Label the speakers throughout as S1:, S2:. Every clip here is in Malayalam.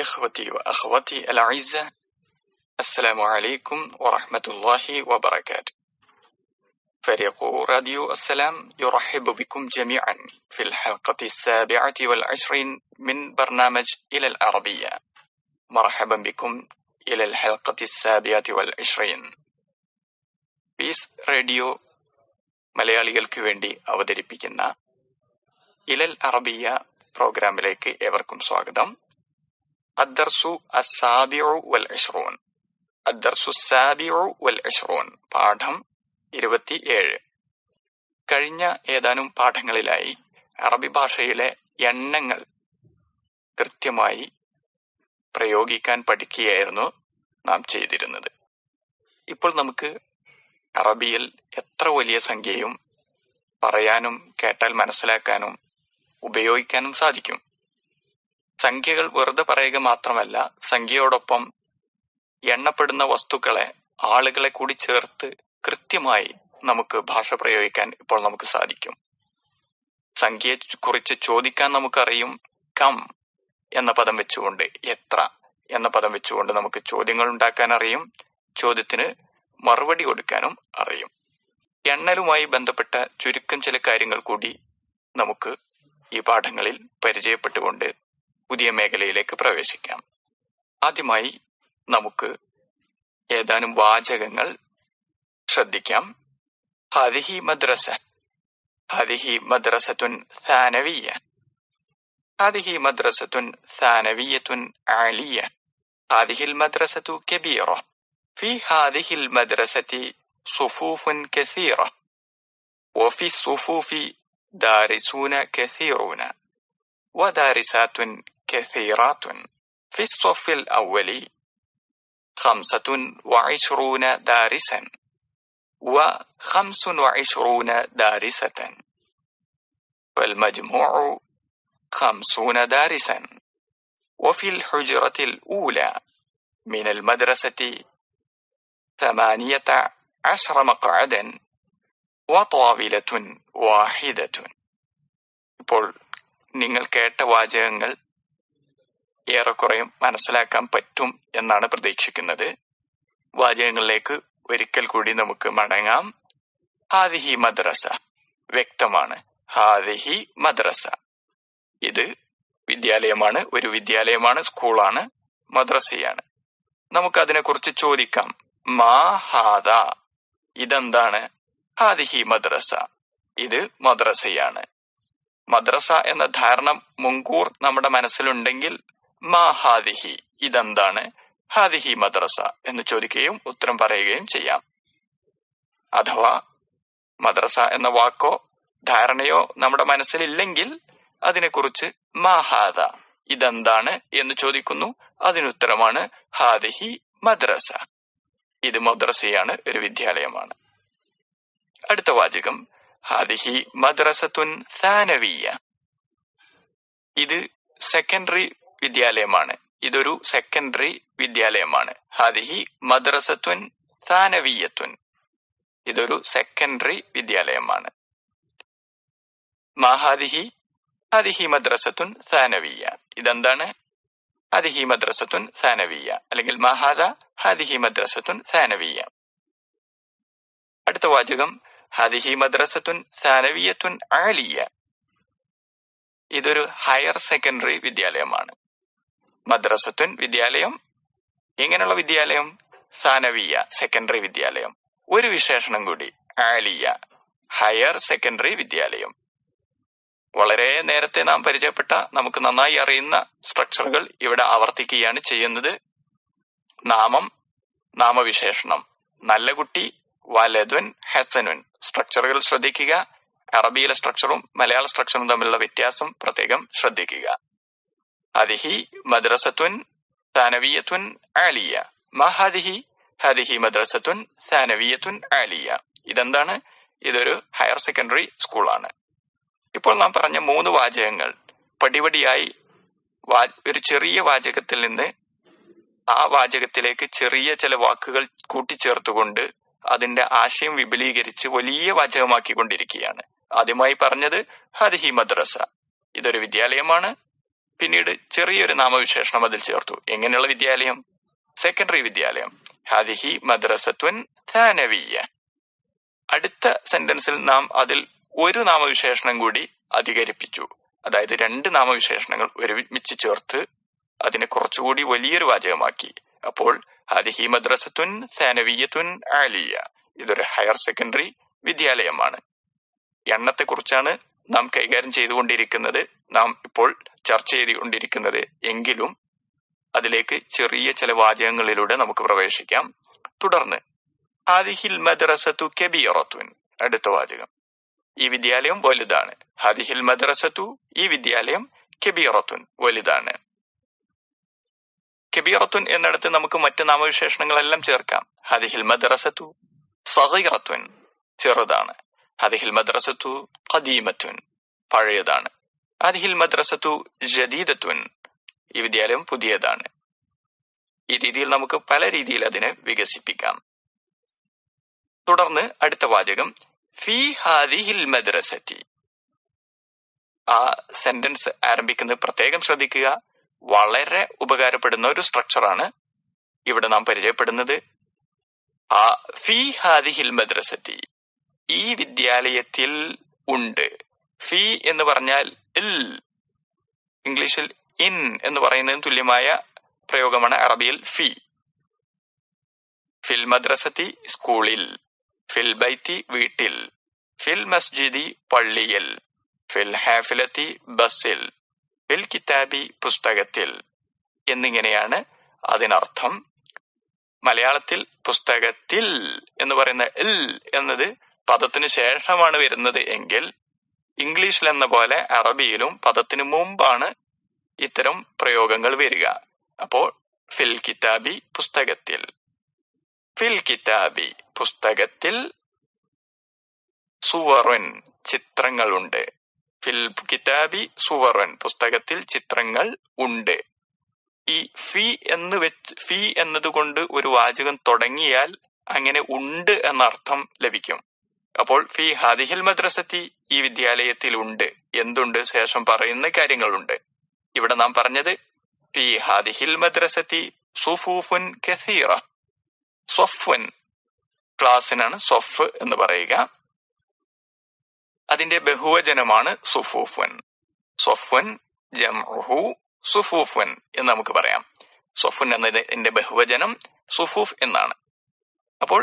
S1: إخوتي وأخواتي الأعزة السلام عليكم ورحمة الله وبركاته فريق راديو السلام يرحب بكم جميعا في الحلقة السابعة والعشرين من برنامج إلى العربية مرحبا بكم إلى الحلقة السابعة والعشرين പീസ് റേഡിയോ മലയാളികൾക്ക് വേണ്ടി إلى العربية بروغرام لكي إبركم സ്വാഗതം الدرس السابع والعشرون الدرس പാഠം ഇരുപത്തിയേഴ് കഴിഞ്ഞ ഏതാനും പാഠങ്ങളിലായി അറബി ഭാഷയിലെ എണ്ണങ്ങൾ കൃത്യമായി പ്രയോഗിക്കാൻ പഠിക്കുകയായിരുന്നു നാം ചെയ്തിരുന്നത് ഇപ്പോൾ നമുക്ക് അറബിയിൽ എത്ര വലിയ സംഖ്യയും പറയാനും കേട്ടാൽ മനസ്സിലാക്കാനും ഉപയോഗിക്കാനും സാധിക്കും സംഖ്യകൾ വെറുതെ പറയുക മാത്രമല്ല സംഖ്യയോടൊപ്പം എണ്ണപ്പെടുന്ന വസ്തുക്കളെ ആളുകളെ കൂടി ചേർത്ത് കൃത്യമായി നമുക്ക് ഭാഷ പ്രയോഗിക്കാൻ ഇപ്പോൾ നമുക്ക് സാധിക്കും സംഖ്യയെ കുറിച്ച് ചോദിക്കാൻ നമുക്കറിയും കം എന്ന പദം വെച്ചുകൊണ്ട് എത്ര എന്ന പദം വെച്ചുകൊണ്ട് നമുക്ക് ചോദ്യങ്ങൾ ഉണ്ടാക്കാൻ അറിയും ചോദ്യത്തിന് മറുപടി കൊടുക്കാനും അറിയും എണ്ണലുമായി ബന്ധപ്പെട്ട ചുരുക്കം ചില കാര്യങ്ങൾ കൂടി നമുക്ക് ഈ പാഠങ്ങളിൽ പരിചയപ്പെട്ടുകൊണ്ട് പുതിയ മേഖലയിലേക്ക് പ്രവേശിക്കാം ആദ്യമായി നമുക്ക് ഏതാനും വാചകങ്ങൾ ശ്രദ്ധിക്കാം ഹരിഹി മദ്രസ ഹരിഹി മദ്രസത്തുൻ സാനവീയ ഹരിഹി മദ്രസത്തുൻ സാനവീയത്തുൻ ആലിയ ഹരിഹിൽ മദ്രസത്തു കെബീറോ ഫി ഹാദിഹിൽ മദ്രസത്തി സുഫൂഫുൻ കെസീറോ ഓഫി സുഫൂഫി ദാരിസൂന കെസീറൂന ودارسات كثيرات في الصف الأول خمسة وعشرون دارسا وخمس وعشرون دارسة والمجموع خمسون دارسا وفي الحجرة الأولى من المدرسة ثمانية عشر مقعدا وطاولة واحدة بول നിങ്ങൾ കേട്ട വാചകങ്ങൾ ഏറെക്കുറയും മനസ്സിലാക്കാൻ പറ്റും എന്നാണ് പ്രതീക്ഷിക്കുന്നത് വാചകങ്ങളിലേക്ക് ഒരിക്കൽ കൂടി നമുക്ക് മടങ്ങാം ഹാദിഹി മദ്രസ വ്യക്തമാണ് ഹാദിഹി മദ്രസ ഇത് വിദ്യാലയമാണ് ഒരു വിദ്യാലയമാണ് സ്കൂളാണ് മദ്രസയാണ് നമുക്ക് കുറിച്ച് ചോദിക്കാം മാ ഹാദ ഇതെന്താണ് ഹാദിഹി മദ്രസ ഇത് മദ്രസയാണ് മദ്രസ എന്ന ധാരണ മുൻകൂർ നമ്മുടെ മനസ്സിലുണ്ടെങ്കിൽ മാ ഹാദിഹി ഇതെന്താണ് ഹാദിഹി മദ്രസ എന്ന് ചോദിക്കുകയും ഉത്തരം പറയുകയും ചെയ്യാം അഥവാ മദ്രസ എന്ന വാക്കോ ധാരണയോ നമ്മുടെ മനസ്സിലില്ലെങ്കിൽ അതിനെക്കുറിച്ച് മാ ഹാദ ഇതെന്താണ് എന്ന് ചോദിക്കുന്നു അതിനുത്തരമാണ് ഹാദിഹി മദ്രസ ഇത് മദ്രസയാണ് ഒരു വിദ്യാലയമാണ് അടുത്ത വാചകം ഹാദിഹി മദ്രസത്തുൻ താനവീയ ഇത് സെക്കൻഡറി വിദ്യാലയമാണ് ഇതൊരു സെക്കൻഡറി വിദ്യാലയമാണ് ഹാദിഹി മദ്രസത്തുൻ താനവീയത്തുൻ ഇതൊരു സെക്കൻഡറി വിദ്യാലയമാണ് മാഹാദിഹി ഹാദിഹി മദ്രസത്തുൻ താനവീയ ഇതെന്താണ് ഹാദിഹി മദ്രസത്തുൻ താനവീയ അല്ലെങ്കിൽ മഹാദ ഹാദിഹി മദ്രസത്തുൻ താനവീയ അടുത്ത വാചകം ഹദിഹി മദ്രസത്തുൻ സാനവിയത്തുൻ ആലിയ ഇതൊരു ഹയർ സെക്കൻഡറി വിദ്യാലയമാണ് മദ്രസത്തുൻ വിദ്യാലയം എങ്ങനെയുള്ള വിദ്യാലയം സാനവിയ സെക്കൻഡറി വിദ്യാലയം ഒരു വിശേഷണം കൂടി ആലിയ ഹയർ സെക്കൻഡറി വിദ്യാലയം വളരെ നേരത്തെ നാം പരിചയപ്പെട്ട നമുക്ക് നന്നായി അറിയുന്ന സ്ട്രക്ചറുകൾ ഇവിടെ ആവർത്തിക്കുകയാണ് ചെയ്യുന്നത് നാമം നാമവിശേഷണം നല്ല കുട്ടി വലതുൻ ഹെസനുൻ സ്ട്രക്ചറുകൾ ശ്രദ്ധിക്കുക അറബിയിലെ സ്ട്രക്ചറും മലയാള സ്ട്രക്ചറും തമ്മിലുള്ള വ്യത്യാസം പ്രത്യേകം ശ്രദ്ധിക്കുക അതിഹി മദ്രസത്വൻ സാനവീയത്തുൻ ആലിയ മഹാദിഹി ഹദിഹി മദ്രസത്വൻ സാനവീയത്തുൻ ആലിയ ഇതെന്താണ് ഇതൊരു ഹയർ സെക്കൻഡറി സ്കൂളാണ് ഇപ്പോൾ നാം പറഞ്ഞ മൂന്ന് വാചകങ്ങൾ പടിപടിയായി ഒരു ചെറിയ വാചകത്തിൽ നിന്ന് ആ വാചകത്തിലേക്ക് ചെറിയ ചില വാക്കുകൾ കൂട്ടിച്ചേർത്തുകൊണ്ട് അതിന്റെ ആശയം വിപുലീകരിച്ച് വലിയ വാചകമാക്കി കൊണ്ടിരിക്കുകയാണ് ആദ്യമായി പറഞ്ഞത് ഹദിഹി മദ്രസ ഇതൊരു വിദ്യാലയമാണ് പിന്നീട് ചെറിയൊരു നാമവിശേഷണം അതിൽ ചേർത്തു എങ്ങനെയുള്ള വിദ്യാലയം സെക്കൻഡറി വിദ്യാലയം ഹദിഹി മദ്രസത്വൻ ധാനവീയ അടുത്ത സെന്റൻസിൽ നാം അതിൽ ഒരു നാമവിശേഷണം കൂടി അധികരിപ്പിച്ചു അതായത് രണ്ട് നാമവിശേഷണങ്ങൾ ഒരുമിച്ച് ചേർത്ത് അതിനെ കുറച്ചുകൂടി വലിയൊരു വാചകമാക്കി അപ്പോൾ ഹാദിഹി മദ്രസത്തുൻ സാനവീയത്തുൻ ആലിയ ഇതൊരു ഹയർ സെക്കൻഡറി വിദ്യാലയമാണ് കുറിച്ചാണ് നാം കൈകാര്യം ചെയ്തുകൊണ്ടിരിക്കുന്നത് നാം ഇപ്പോൾ ചർച്ച ചെയ്തുകൊണ്ടിരിക്കുന്നത് എങ്കിലും അതിലേക്ക് ചെറിയ ചില വാചകങ്ങളിലൂടെ നമുക്ക് പ്രവേശിക്കാം തുടർന്ന് ഹാദിഹിൽ മദ്രസത്തു കെബിയറത്തുൻ അടുത്ത വാചകം ഈ വിദ്യാലയം വലുതാണ് ഹാദിഹിൽ മദ്രസത്തു ഈ വിദ്യാലയം കെബിയറത്തുൻ വലുതാണ് കബീറത്തുൻ എന്നിടത്ത് നമുക്ക് മറ്റു നാമവിശേഷണങ്ങളെല്ലാം ചേർക്കാം ഹദിഹിൽ മദ്രസത്തു സഹീറത്തുൻ ചെറുതാണ് ഹദിഹിൽ മദ്രസത്തു ഖദീമത്തുൻ പഴയതാണ് ഹദിഹിൽ മദ്രസത്തു ജദീദത്തുൻ ഈ വിദ്യാലയം പുതിയതാണ് ഈ രീതിയിൽ നമുക്ക് പല രീതിയിൽ അതിനെ വികസിപ്പിക്കാം തുടർന്ന് അടുത്ത വാചകം ഫി ഹാദിഹിൽ മദ്രസറ്റി ആ സെന്റൻസ് ആരംഭിക്കുന്നത് പ്രത്യേകം ശ്രദ്ധിക്കുക വളരെ ഉപകാരപ്പെടുന്ന ഒരു സ്ട്രക്ചറാണ് ഇവിടെ നാം പരിചയപ്പെടുന്നത് ആ ഫി ഹാദിഹിൽ മദ്രസത്തി ഈ വിദ്യാലയത്തിൽ ഉണ്ട് ഫി എന്ന് പറഞ്ഞാൽ ഇൽ ഇംഗ്ലീഷിൽ ഇൻ എന്ന് പറയുന്നതിന് തുല്യമായ പ്രയോഗമാണ് അറബിയിൽ ഫി ഫിൽ മദ്രസത്തി സ്കൂളിൽ ഫിൽ ബൈത്തി വീട്ടിൽ ഫിൽ മസ്ജിദി പള്ളിയിൽ ഫിൽ ഹാഫിലത്തി ബസ്സിൽ ബിൽ കിതാബി പുസ്തകത്തിൽ എന്നിങ്ങനെയാണ് അതിനർത്ഥം മലയാളത്തിൽ പുസ്തകത്തിൽ എന്ന് പറയുന്ന ഇൽ എന്നത് പദത്തിന് ശേഷമാണ് വരുന്നത് എങ്കിൽ ഇംഗ്ലീഷിൽ എന്ന പോലെ അറബിയിലും പദത്തിന് മുമ്പാണ് ഇത്തരം പ്രയോഗങ്ങൾ വരിക അപ്പോൾ ഫിൽ കിതാബി പുസ്തകത്തിൽ ഫിൽ കിതാബി പുസ്തകത്തിൽ സുവറിൻ ചിത്രങ്ങളുണ്ട് ഫിൽ കിതാബി സുവറൻ പുസ്തകത്തിൽ ചിത്രങ്ങൾ ഉണ്ട് ഈ ഫി എന്ന് വെച്ച് ഫി എന്നതുകൊണ്ട് ഒരു വാചകം തുടങ്ങിയാൽ അങ്ങനെ ഉണ്ട് എന്നർത്ഥം ലഭിക്കും അപ്പോൾ ഫി ഹാദിഹിൽ മദ്രസത്തി ഈ വിദ്യാലയത്തിൽ ഉണ്ട് എന്തുണ്ട് ശേഷം പറയുന്ന കാര്യങ്ങളുണ്ട് ഇവിടെ നാം പറഞ്ഞത് ഫി ഹാദിഹിൽ മദ്രസത്തി സുഫൂഫുൻ കസീറ സൊഫുൻ ക്ലാസ്സിനാണ് സൊഫ് എന്ന് പറയുക അതിന്റെ ബഹുവചനമാണ് സുഫൂഫൻ സൊഫൻ ജംഹു സുഫൂഫൻ എന്ന് നമുക്ക് പറയാം സൊഫുൻ എന്നതിന്റെ ബഹുവചനം സുഫൂഫ് എന്നാണ് അപ്പോൾ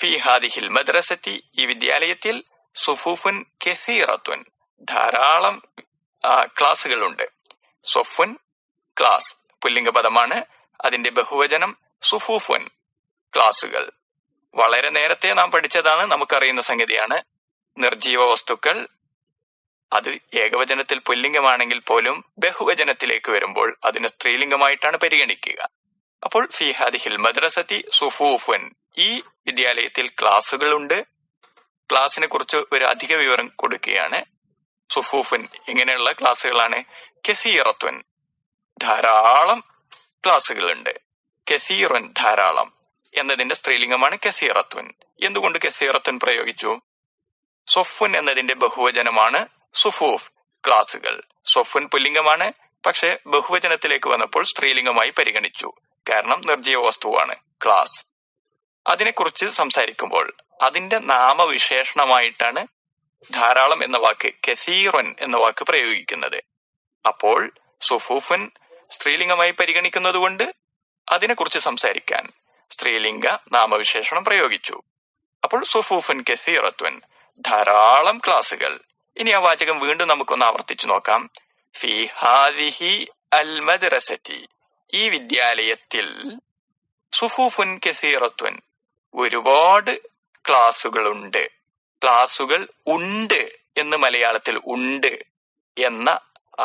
S1: ഫി ഹാദിഹിൽ മദ്രസത്തി ഈ വിദ്യാലയത്തിൽ സുഫൂഫുൻ കെസീറത്വൻ ധാരാളം ക്ലാസ്സുകളുണ്ട് സൊഫുൻ ക്ലാസ് പുല്ലിംഗ പദമാണ് അതിന്റെ ബഹുവചനം സുഫൂഫുൻ ക്ലാസുകൾ വളരെ നേരത്തെ നാം പഠിച്ചതാണ് നമുക്കറിയുന്ന സംഗതിയാണ് നിർജീവ വസ്തുക്കൾ അത് ഏകവചനത്തിൽ പുല്ലിംഗമാണെങ്കിൽ പോലും ബഹുവചനത്തിലേക്ക് വരുമ്പോൾ അതിന് സ്ത്രീലിംഗമായിട്ടാണ് പരിഗണിക്കുക അപ്പോൾ ഫിഹാദിഹിൽ മദ്രസത്തി സുഫൂഫുൻ ഈ വിദ്യാലയത്തിൽ ക്ലാസ്സുകളുണ്ട് ക്ലാസ്സിനെ കുറിച്ച് ഒരു അധിക വിവരം കൊടുക്കുകയാണ് സുഫൂഫുൻ ഇങ്ങനെയുള്ള ക്ലാസ്സുകളാണ് കെസീറത്വൻ ധാരാളം ക്ലാസ്സുകളുണ്ട് കെസീറൻ ധാരാളം എന്നതിന്റെ സ്ത്രീലിംഗമാണ് കെസീറത്വൻ എന്തുകൊണ്ട് കെസീറത്വൻ പ്രയോഗിച്ചു സൊഫുൻ എന്നതിന്റെ ബഹുവചനമാണ് സുഫൂഫ് ക്ലാസുകൾ സൊഫുൻ പുല്ലിംഗമാണ് പക്ഷേ ബഹുവചനത്തിലേക്ക് വന്നപ്പോൾ സ്ത്രീലിംഗമായി പരിഗണിച്ചു കാരണം നിർജീവ വസ്തുവാണ് ക്ലാസ് അതിനെക്കുറിച്ച് സംസാരിക്കുമ്പോൾ അതിന്റെ നാമവിശേഷണമായിട്ടാണ് ധാരാളം എന്ന വാക്ക് കെസീറൻ എന്ന വാക്ക് പ്രയോഗിക്കുന്നത് അപ്പോൾ സുഫൂഫൻ സ്ത്രീലിംഗമായി പരിഗണിക്കുന്നതുകൊണ്ട് അതിനെക്കുറിച്ച് സംസാരിക്കാൻ സ്ത്രീലിംഗ നാമവിശേഷണം പ്രയോഗിച്ചു അപ്പോൾ സുഫൂഫൻ കെസീറത്വൻ ധാരാളം ക്ലാസുകൾ ഇനി ആ വാചകം വീണ്ടും നമുക്കൊന്ന് ആവർത്തിച്ചു നോക്കാം ഫി ഹാദിഹി അൽ മദ്രസത്തി ഈ വിദ്യാലയത്തിൽ സുഹുഫുൻ കസീറത്തുൻ ഒരുപാട് ക്ലാസുകളുണ്ട് ക്ലാസുകൾ ഉണ്ട് എന്ന് മലയാളത്തിൽ ഉണ്ട് എന്ന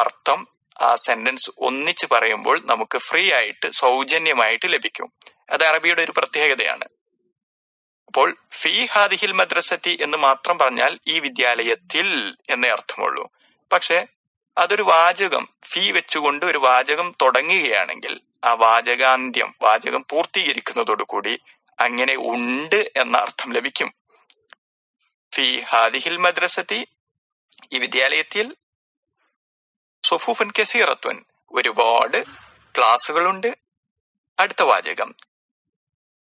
S1: അർത്ഥം ആ സെന്റൻസ് ഒന്നിച്ച് പറയുമ്പോൾ നമുക്ക് ഫ്രീ ആയിട്ട് സൗജന്യമായിട്ട് ലഭിക്കും അത് അറബിയുടെ ഒരു പ്രത്യേകതയാണ് അപ്പോൾ ഫീ ഹാദിഹിൽ മദ്രസത്തി എന്ന് മാത്രം പറഞ്ഞാൽ ഈ വിദ്യാലയത്തിൽ എന്നേ അർത്ഥമുള്ളൂ പക്ഷെ അതൊരു വാചകം ഫീ വെച്ചുകൊണ്ട് ഒരു വാചകം തുടങ്ങുകയാണെങ്കിൽ ആ വാചകാന്ത്യം വാചകം പൂർത്തീകരിക്കുന്നതോടുകൂടി അങ്ങനെ ഉണ്ട് എന്ന അർത്ഥം ലഭിക്കും ഫി ഹാദിഹിൽ മദ്രസത്തി ഈ വിദ്യാലയത്തിൽ സുഫൂഫൻ കസീറത്വൻ ഒരുപാട് ക്ലാസ്സുകളുണ്ട് അടുത്ത വാചകം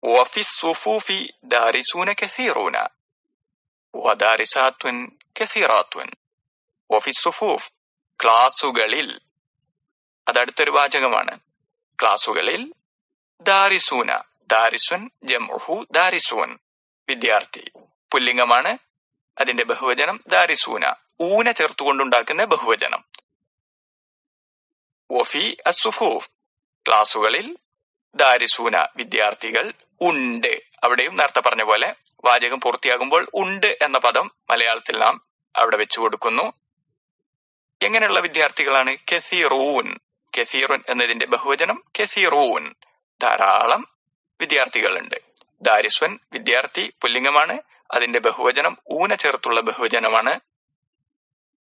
S1: وفي الصفوف دارسون كثيرون ودارسات كثيرات وفي الصفوف ക്ലാസുകളിൽ അതടുത്തൊരു വാചകമാണ് ക്ലാസുകളിൽ ദാരിസൂന ദാരിസുൻ ജംഹു ദാരിസൂൻ വിദ്യാർത്ഥി പുല്ലിംഗമാണ് അതിന്റെ ബഹുവചനം ദാരിസൂന ഊന ചേർത്തുകൊണ്ടുണ്ടാക്കുന്ന ബഹുവചനം ഒഫി അസുഫൂഫ് ക്ലാസുകളിൽ ദാരിസൂന വിദ്യാർത്ഥികൾ ഉണ്ട് അവിടെയും നേരത്തെ പറഞ്ഞ പോലെ വാചകം പൂർത്തിയാകുമ്പോൾ ഉണ്ട് എന്ന പദം മലയാളത്തിൽ നാം അവിടെ വെച്ചു കൊടുക്കുന്നു എങ്ങനെയുള്ള വിദ്യാർത്ഥികളാണ് കെസീറൂൻ കെസീറുൻ എന്നതിന്റെ ബഹുവചനം കെസീറൂൻ ധാരാളം വിദ്യാർത്ഥികളുണ്ട് ദാരിസ്വൻ വിദ്യാർത്ഥി പുല്ലിംഗമാണ് അതിന്റെ ബഹുവചനം ഊന ചേർത്തുള്ള ബഹുവചനമാണ്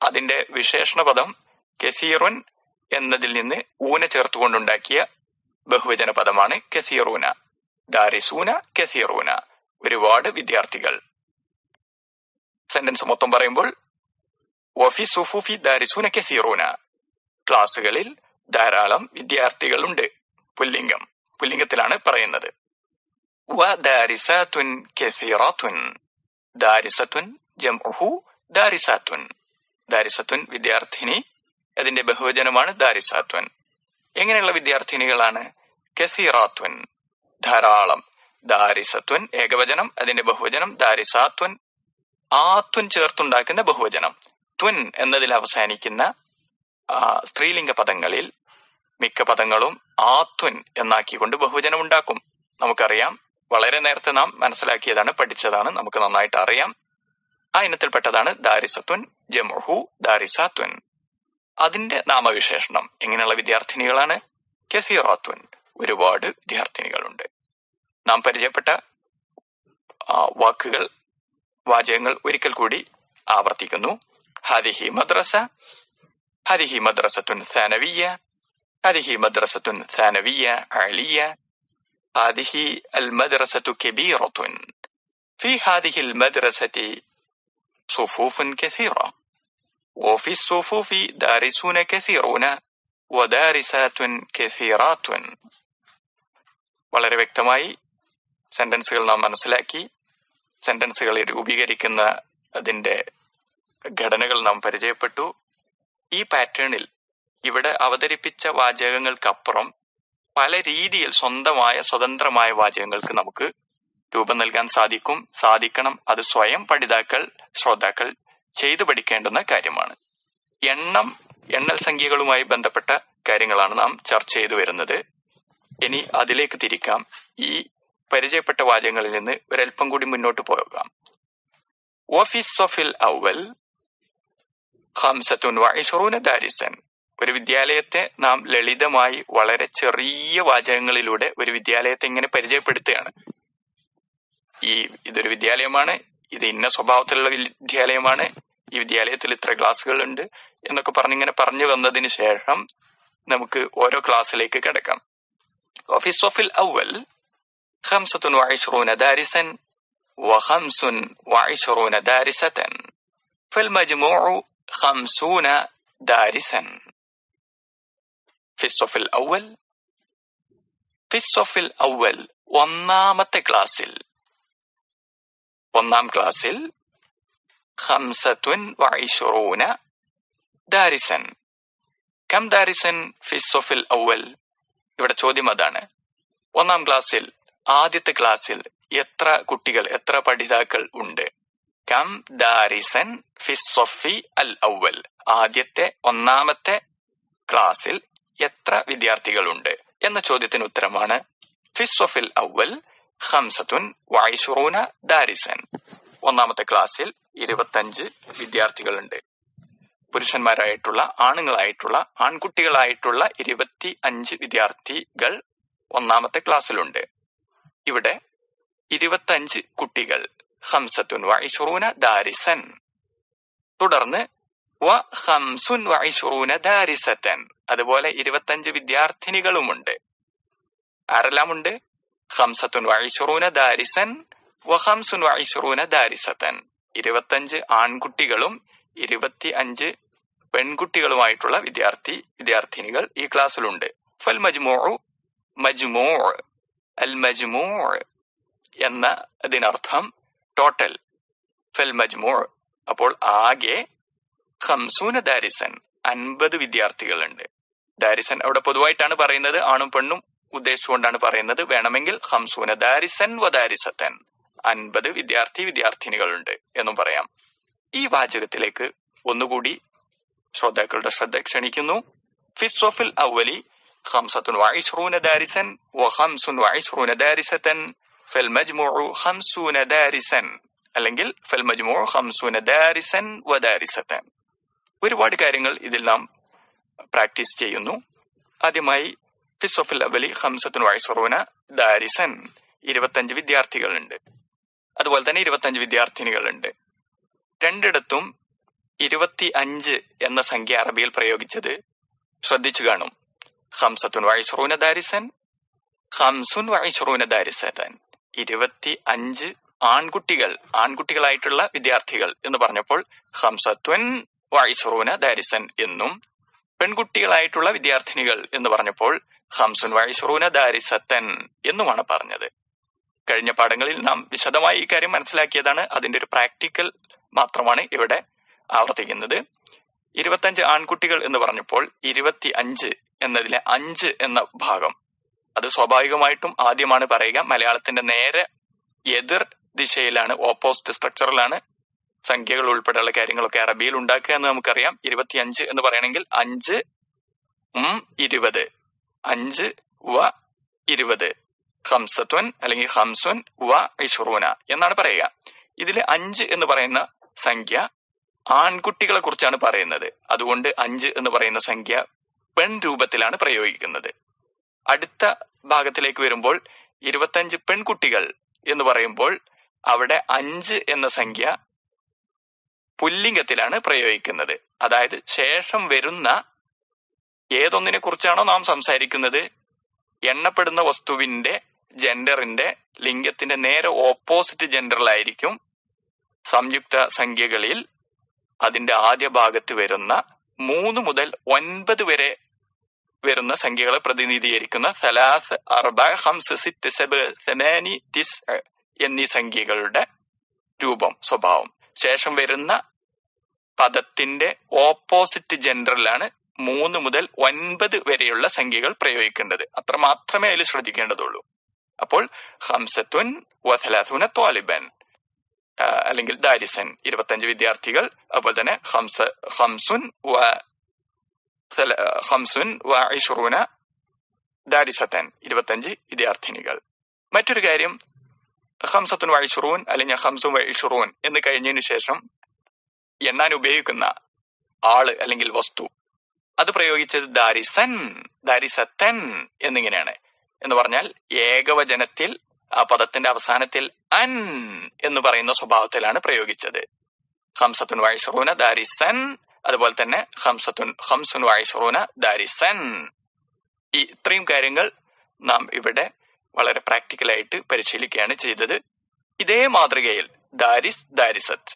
S1: അതിന്റെ വിശേഷണ പദം കെസീറുൻ എന്നതിൽ നിന്ന് ഊന ചേർത്തുകൊണ്ടുണ്ടാക്കിയ ബഹുവചന പദമാണ് കെസീറൂന ദാരിസൂന കസീറൂന ഒരുപാട് വിദ്യാർത്ഥികൾ സെന്റൻസ് മൊത്തം പറയുമ്പോൾ വഫി സുഫുഫി ദാരിസൂന കസീറൂന ക്ലാസ്സുകളിൽ ധാരാളം വിദ്യാർത്ഥികളുണ്ട് പുല്ലിംഗം പുല്ലിംഗത്തിലാണ് പറയുന്നത് വിദ്യാർത്ഥിനി അതിന്റെ ബഹുവചനമാണ് ദാരിസാത്വൻ എങ്ങനെയുള്ള വിദ്യാർത്ഥിനികളാണ് കസീറാത്വൻ ധാരാളം ദാരിസത്വൻ ഏകവചനം അതിന്റെ ബഹുവചനം ദാരിസാത്വൻ ആത്വൻ ചേർത്തുണ്ടാക്കുന്ന ബഹുവചനം ത്വൻ എന്നതിൽ അവസാനിക്കുന്ന സ്ത്രീലിംഗ പദങ്ങളിൽ മിക്ക പദങ്ങളും ആത്വൻ എന്നാക്കിക്കൊണ്ട് ബഹുവചനം ഉണ്ടാക്കും നമുക്കറിയാം വളരെ നേരത്തെ നാം മനസ്സിലാക്കിയതാണ് പഠിച്ചതാണ് നമുക്ക് നന്നായിട്ട് അറിയാം ആ ഇനത്തിൽപ്പെട്ടതാണ് ദാരിസത്വൻ ജമുഹു ദാരിസാത്വൻ അതിന്റെ നാമവിശേഷണം ഇങ്ങനെയുള്ള വിദ്യാർത്ഥിനികളാണ് കെഫീറാത്വൻ ഒരുപാട് വിദ്യാർത്ഥിനികളുണ്ട് നാം പരിചയപ്പെട്ട വാക്കുകൾ വാചകങ്ങൾ ഒരിക്കൽ കൂടി ആവർത്തിക്കുന്നു ഹരിഹി മദ്രസ ഹരിഹി മദ്രസത്തുൻ സാനവീയ ഹരിഹി മദ്രസത്തുൻ സാനവീയ അലിയ ഹാദിഹി അൽ മദ്രസത്തു കെബീറത്തുൻ ഫി ഹാദിഹി അൽ മദ്രസത്തി സുഫൂഫുൻ കെസീറ وفي الصفوف دارسون كثيرون وَدَارِسَاتٌ كَثِيرَاتٌ വളരെ വ്യക്തമായി സെന്റൻസുകൾ നാം മനസ്സിലാക്കി സെന്റൻസുകളെ രൂപീകരിക്കുന്ന അതിന്റെ ഘടനകൾ നാം പരിചയപ്പെട്ടു ഈ പാറ്റേണിൽ ഇവിടെ അവതരിപ്പിച്ച വാചകങ്ങൾക്കപ്പുറം പല രീതിയിൽ സ്വന്തമായ സ്വതന്ത്രമായ വാചകങ്ങൾക്ക് നമുക്ക് രൂപം നൽകാൻ സാധിക്കും സാധിക്കണം അത് സ്വയം പഠിതാക്കൾ ശ്രോതാക്കൾ ചെയ്തു പഠിക്കേണ്ടുന്ന കാര്യമാണ് എണ്ണം എണ്ണൽ സംഖ്യകളുമായി ബന്ധപ്പെട്ട കാര്യങ്ങളാണ് നാം ചർച്ച ചെയ്തു വരുന്നത് ഇനി അതിലേക്ക് തിരിക്കാം ഈ പരിചയപ്പെട്ട വാചകങ്ങളിൽ നിന്ന് ഒരൽപ്പം കൂടി മുന്നോട്ട് പോകാം അവൽ ഖംസത്തുൻ വഇശ്റൂന ദാരിസൻ ഒരു വിദ്യാലയത്തെ നാം ലളിതമായി വളരെ ചെറിയ വാചകങ്ങളിലൂടെ ഒരു വിദ്യാലയത്തെ ഇങ്ങനെ പരിചയപ്പെടുത്തുകയാണ് ഈ ഇതൊരു വിദ്യാലയമാണ് ഇത് ഇന്ന സ്വഭാവത്തിലുള്ള വിദ്യാലയമാണ് ഈ വിദ്യാലയത്തിൽ ഇത്ര ക്ലാസ്സുകൾ ഉണ്ട് എന്നൊക്കെ ഇങ്ങനെ പറഞ്ഞു വന്നതിന് ശേഷം നമുക്ക് ഓരോ ക്ലാസ്സിലേക്ക് കിടക്കാം ഓഫീസ് ഓഫിൽ അവൽ خمسة وعشرون دارسا وخمس وعشرون دارسة فالمجموع خمسون دارسا في الصف الأول في الصف الأول ഒന്നാമത്തെ ونام كلاسل خمسة وعشرون دارسا كم دارسا في الصف الأول يبدأ تودي അതാണ് ونام كلاسل ആദ്യത്തെ ക്ലാസ്സിൽ എത്ര കുട്ടികൾ എത്ര പഠിതാക്കൾ ഉണ്ട് കം ദാരിസൻ ഫിസ്സൊഫി അൽ ഔവൽ ആദ്യത്തെ ഒന്നാമത്തെ ക്ലാസ്സിൽ എത്ര വിദ്യാർത്ഥികളുണ്ട് എന്ന ചോദ്യത്തിന് ഉത്തരമാണ് ഫിസ്സൊഫിൽ ഔവൽ ഹംസത്തുൻ വായിഷുറൂന ദാരിസൻ ഒന്നാമത്തെ ക്ലാസ്സിൽ ഇരുപത്തഞ്ച് വിദ്യാർത്ഥികളുണ്ട് പുരുഷന്മാരായിട്ടുള്ള ആണുങ്ങളായിട്ടുള്ള ആൺകുട്ടികളായിട്ടുള്ള ഇരുപത്തി അഞ്ച് വിദ്യാർത്ഥികൾ ഒന്നാമത്തെ ക്ലാസ്സിലുണ്ട് ഇവിടെ ഇരുപത്തഞ്ച് കുട്ടികൾ ഹംസത്തുൻ വൈഷറൂന ദാരിസൻ തുടർന്ന് വ ഹംസുൻ വൈഷറൂന ദാരിസത്തൻ അതുപോലെ ഇരുപത്തഞ്ച് വിദ്യാർത്ഥിനികളുമുണ്ട് ആരെല്ലാമുണ്ട് ഹംസത്തുൻ വൈഷറൂന ദാരിസൻ വ ഹംസുൻ വൈഷറൂന ദാരിസത്തൻ ഇരുപത്തഞ്ച് ആൺകുട്ടികളും ഇരുപത്തി അഞ്ച് പെൺകുട്ടികളുമായിട്ടുള്ള വിദ്യാർത്ഥി വിദ്യാർത്ഥിനികൾ ഈ ക്ലാസ്സിലുണ്ട് ഫൽ മജ്മോ മജ്മോ അൽ എന്ന ഇതിനർത്ഥം ടോട്ടൽ ഫൽ മജ്മൂ അപ്പോൾ ആകെ ഹംസൂന ദാരിസൻ അൻപത് വിദ്യാർത്ഥികളുണ്ട് ദാരിസൻ അവിടെ പൊതുവായിട്ടാണ് പറയുന്നത് ആണും പെണ്ണും ഉദ്ദേശിച്ചുകൊണ്ടാണ് പറയുന്നത് വേണമെങ്കിൽ ഹംസൂന ദാരിസൻ വദാരിസത്തൻ അൻപത് വിദ്യാർത്ഥി വിദ്യാർത്ഥിനികളുണ്ട് എന്നും പറയാം ഈ വാചകത്തിലേക്ക് ഒന്നുകൂടി ശ്രോതാക്കളുടെ ശ്രദ്ധ ക്ഷണിക്കുന്നു ഫിസോഫിൽ അവലി خمسة وعشرون دارسا وخمس وعشرون دارسة فالمجموع خمسون دارسا അല്ലെങ്കിൽ ദാരിസൻ ഒരുപാട് കാര്യങ്ങൾ ഇതിൽ നാം പ്രാക്ടീസ് ചെയ്യുന്നു ആദ്യമായി ഫിസോഫിൽ അവലി ഹംസത്തുൻ വയസ്സറൂന ദാരിസൻ ഇരുപത്തഞ്ച് വിദ്യാർത്ഥികളുണ്ട് അതുപോലെ തന്നെ ഇരുപത്തഞ്ച് വിദ്യാർത്ഥിനികളുണ്ട് രണ്ടിടത്തും ഇരുപത്തി അഞ്ച് എന്ന സംഖ്യ അറബിയിൽ പ്രയോഗിച്ചത് ശ്രദ്ധിച്ചു കാണും خംസ വൈശ്രൂന ദാരിസൻ ഹംസുൻ വൈശ്രൂന ദാരിസൻ ഇരുപത്തി അഞ്ച് ആൺകുട്ടികൾ ആൺകുട്ടികളായിട്ടുള്ള വിദ്യാർത്ഥികൾ എന്ന് പറഞ്ഞപ്പോൾ ഹംസത്വൻ വൈശ്രൂന ദാരിസൻ എന്നും പെൺകുട്ടികളായിട്ടുള്ള വിദ്യാർത്ഥിനികൾ എന്ന് പറഞ്ഞപ്പോൾ ഹംസുൻ വൈശ്രൂന ദാരിസത്തൻ എന്നുമാണ് പറഞ്ഞത് കഴിഞ്ഞ പാഠങ്ങളിൽ നാം വിശദമായി ഈ കാര്യം മനസ്സിലാക്കിയതാണ് അതിന്റെ ഒരു പ്രാക്ടിക്കൽ മാത്രമാണ് ഇവിടെ ആവർത്തിക്കുന്നത് ഇരുപത്തഞ്ച് ആൺകുട്ടികൾ എന്ന് പറഞ്ഞപ്പോൾ ഇരുപത്തി അഞ്ച് എന്നതിലെ അഞ്ച് എന്ന ഭാഗം അത് സ്വാഭാവികമായിട്ടും ആദ്യമാണ് പറയുക മലയാളത്തിന്റെ നേരെ എതിർ ദിശയിലാണ് ഓപ്പോസിറ്റ് സ്ട്രക്ചറിലാണ് സംഖ്യകൾ ഉൾപ്പെടെയുള്ള കാര്യങ്ങളൊക്കെ അറബിയിൽ ഉണ്ടാക്കുക എന്ന് നമുക്കറിയാം അഞ്ച് എന്ന് പറയണമെങ്കിൽ അഞ്ച് ഉം ഇരുപത് അഞ്ച് വ ഇരുപത് ഹംസത്വൻ അല്ലെങ്കിൽ ഹംസുൻ വ ഇഷുറൂന എന്നാണ് പറയുക ഇതിൽ അഞ്ച് എന്ന് പറയുന്ന സംഖ്യ ആൺകുട്ടികളെ കുറിച്ചാണ് പറയുന്നത് അതുകൊണ്ട് അഞ്ച് എന്ന് പറയുന്ന സംഖ്യ പെൺ രൂപത്തിലാണ് പ്രയോഗിക്കുന്നത് അടുത്ത ഭാഗത്തിലേക്ക് വരുമ്പോൾ ഇരുപത്തഞ്ച് പെൺകുട്ടികൾ എന്ന് പറയുമ്പോൾ അവിടെ അഞ്ച് എന്ന സംഖ്യ പുല്ലിംഗത്തിലാണ് പ്രയോഗിക്കുന്നത് അതായത് ശേഷം വരുന്ന ഏതൊന്നിനെ കുറിച്ചാണോ നാം സംസാരിക്കുന്നത് എണ്ണപ്പെടുന്ന വസ്തുവിന്റെ ജെൻഡറിന്റെ ലിംഗത്തിന്റെ നേരെ ഓപ്പോസിറ്റ് ജെൻഡറിലായിരിക്കും സംയുക്ത സംഖ്യകളിൽ അതിന്റെ ആദ്യ ഭാഗത്ത് വരുന്ന മൂന്ന് മുതൽ ഒൻപത് വരെ വരുന്ന സംഖ്യകളെ പ്രതിനിധീകരിക്കുന്ന സലാസ് അർബ ഹംസ് സിത്ത് സെബ് സെനാനി തിസ് എന്നീ സംഖ്യകളുടെ രൂപം സ്വഭാവം ശേഷം വരുന്ന പദത്തിന്റെ ഓപ്പോസിറ്റ് ജെൻഡറിലാണ് മൂന്ന് മുതൽ ഒൻപത് വരെയുള്ള സംഖ്യകൾ പ്രയോഗിക്കേണ്ടത് അത്ര മാത്രമേ അതിൽ ശ്രദ്ധിക്കേണ്ടതുള്ളൂ അപ്പോൾ ഹംസത്വൻ വസലാസുന തോലിബൻ അല്ലെങ്കിൽ ദാരിസൻ ഇരുപത്തിയഞ്ച് വിദ്യാർത്ഥികൾ അതുപോലെ തന്നെ ഹംസ ഹംസുൻ വ ഹംസുൻ വ ദാരിസത്തൻ ഇരുപത്തിയഞ്ച് വിദ്യാർത്ഥിനികൾ മറ്റൊരു കാര്യം ഹംസത്തുൻ വ അല്ലെങ്കിൽ ഹംസുൻ വ എന്ന് കഴിഞ്ഞതിനു ശേഷം എണ്ണാൻ ഉപയോഗിക്കുന്ന ആള് അല്ലെങ്കിൽ വസ്തു അത് പ്രയോഗിച്ചത് ദാരിസൻ ദാരിസത്തൻ എന്നിങ്ങനെയാണ് എന്ന് പറഞ്ഞാൽ ഏകവചനത്തിൽ ആ പദത്തിന്റെ അവസാനത്തിൽ അൻ എന്ന് പറയുന്ന സ്വഭാവത്തിലാണ് പ്രയോഗിച്ചത് ഹംസത്തുൻ വായിഷറൂന ദാരിസൻ അതുപോലെ തന്നെ ഹംസത്തുൻ ഹംസുൻ വായിഷറൂന ദാരിസൻ ഈ ഇത്രയും കാര്യങ്ങൾ നാം ഇവിടെ വളരെ പ്രാക്ടിക്കലായിട്ട് പരിശീലിക്കുകയാണ് ചെയ്തത് ഇതേ മാതൃകയിൽ ദാരിസ് ദാരിസത്ത്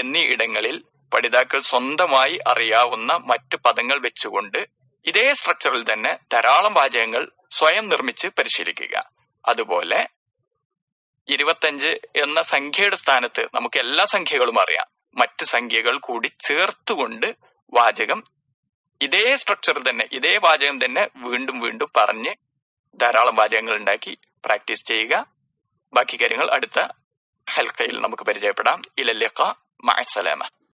S1: എന്നീ ഇടങ്ങളിൽ പഠിതാക്കൾ സ്വന്തമായി അറിയാവുന്ന മറ്റു പദങ്ങൾ വെച്ചുകൊണ്ട് ഇതേ സ്ട്രക്ചറിൽ തന്നെ ധാരാളം വാചകങ്ങൾ സ്വയം നിർമ്മിച്ച് പരിശീലിക്കുക അതുപോലെ ഇരുപത്തഞ്ച് എന്ന സംഖ്യയുടെ സ്ഥാനത്ത് നമുക്ക് എല്ലാ സംഖ്യകളും അറിയാം മറ്റ് സംഖ്യകൾ കൂടി ചേർത്തുകൊണ്ട് വാചകം ഇതേ സ്ട്രക്ചർ തന്നെ ഇതേ വാചകം തന്നെ വീണ്ടും വീണ്ടും പറഞ്ഞ് ധാരാളം വാചകങ്ങൾ ഉണ്ടാക്കി പ്രാക്ടീസ് ചെയ്യുക ബാക്കി കാര്യങ്ങൾ അടുത്ത ഹെൽക്കയിൽ നമുക്ക് പരിചയപ്പെടാം ഇലല്ലിഖ മഅസലാമ